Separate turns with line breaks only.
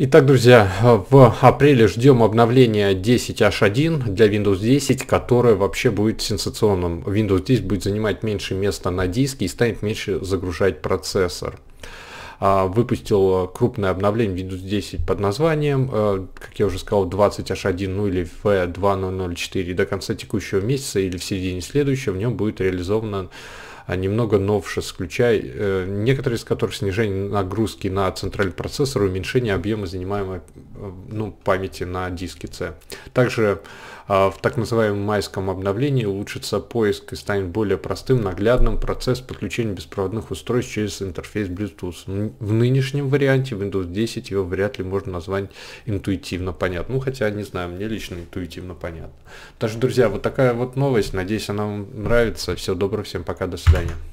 Итак, друзья, в апреле ждем обновления 10H1 для Windows 10, которое вообще будет сенсационным. Windows 10 будет занимать меньше места на диске и станет меньше загружать процессор. А, выпустил крупное обновление Windows 10 под названием, э, как я уже сказал, 20H1, ну или V2004. До конца текущего месяца или в середине следующего в нем будет реализовано а немного новшеств, включая э, некоторые из которых снижение нагрузки на центральный процессор и уменьшение объема занимаемой э, ну, памяти на диске C. Также э, в так называемом майском обновлении улучшится поиск и станет более простым, наглядным процесс подключения беспроводных устройств через интерфейс Bluetooth. В нынешнем варианте Windows 10 его вряд ли можно назвать интуитивно понятным. Ну, хотя, не знаю, мне лично интуитивно понятно. Так что, друзья, вот такая вот новость. Надеюсь, она вам нравится. Всего доброго, всем пока, до свидания свидания.